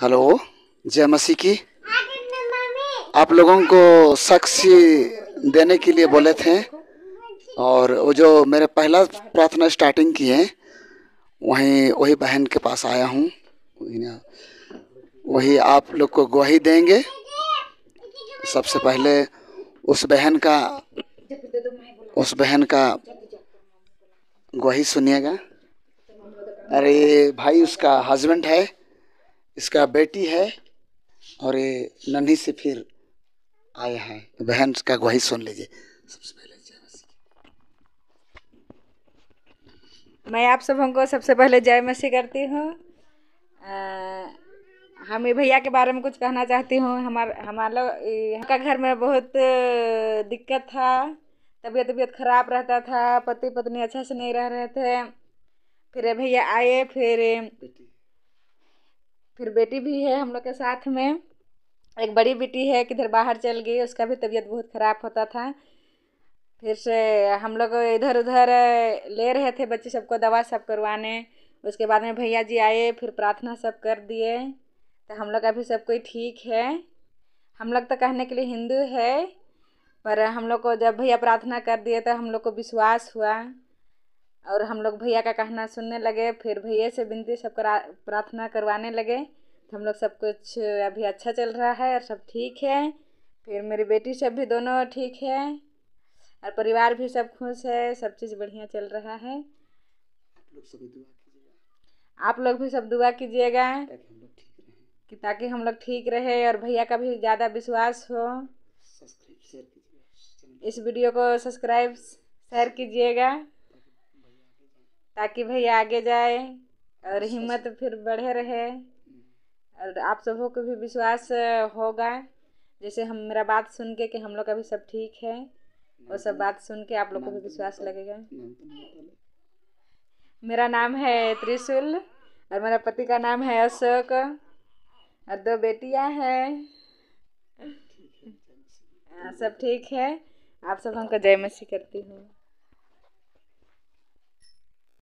Hello जय मसीह की आप लोगों को साक्षी देने के लिए बोले थे और वो जो मेरे पहला प्रार्थना स्टार्टिंग की है वहीं वही बहन के पास आया हूँ वही आप लोग को गवाही देंगे सबसे पहले उस बहन का उस बहन का गवाही सुनिएगा अरे भाई उसका हस्बैंड है इसका बेटी है और ये नन्ही से फिर आया है बहन का गवाही सुन लीजिए सबसे पहले मैं आप सब हमको सबसे पहले जय मसीह करती हूँ हम भैया के बारे में कुछ कहना चाहती हूँ हमार हमारा का घर में बहुत दिक्कत था तबीयत तबीयत खराब रहता था पति पत्नी अच्छा से नहीं रह रहे थे फिर भैया आए फिर फिर बेटी भी है हम लोग के साथ में एक बड़ी बेटी है किधर बाहर चल गई उसका भी तबीयत बहुत ख़राब होता था फिर से हम लोग इधर उधर ले रहे थे बच्चे सबको दवा सब करवाने उसके बाद में भैया जी आए फिर प्रार्थना सब कर दिए तो हम लोग अभी सब कोई ठीक है हम लोग तो कहने के लिए हिंदू है पर हम लोग को जब भैया प्रार्थना कर दिए तो हम लोग को विश्वास हुआ और हम लोग भैया का कहना सुनने लगे फिर भैया से विनती सब करा प्रार्थना करवाने लगे तो हम लोग सब कुछ अभी अच्छा चल रहा है और सब ठीक है फिर मेरी बेटी सब भी दोनों ठीक है और परिवार भी सब खुश है सब चीज़ बढ़िया चल रहा है आप लोग भी सब दुआ कीजिएगा कि ताकि हम लोग ठीक रहे और भैया का भी ज़्यादा विश्वास हो इस वीडियो को सब्सक्राइब शेयर कीजिएगा ताकि भाई आगे जाए और अच्छा, हिम्मत अच्छा। फिर बढ़े रहे और आप सबों को भी विश्वास होगा जैसे हम मेरा बात सुन के कि हम लोग का भी सब ठीक है वो सब बात सुन के आप लोग को भी विश्वास लगेगा मेरा नाम है त्रिशूल और मेरा पति का नाम है अशोक और दो बेटियां हैं हाँ, सब ठीक है आप सब हमको जय मसी करती हूँ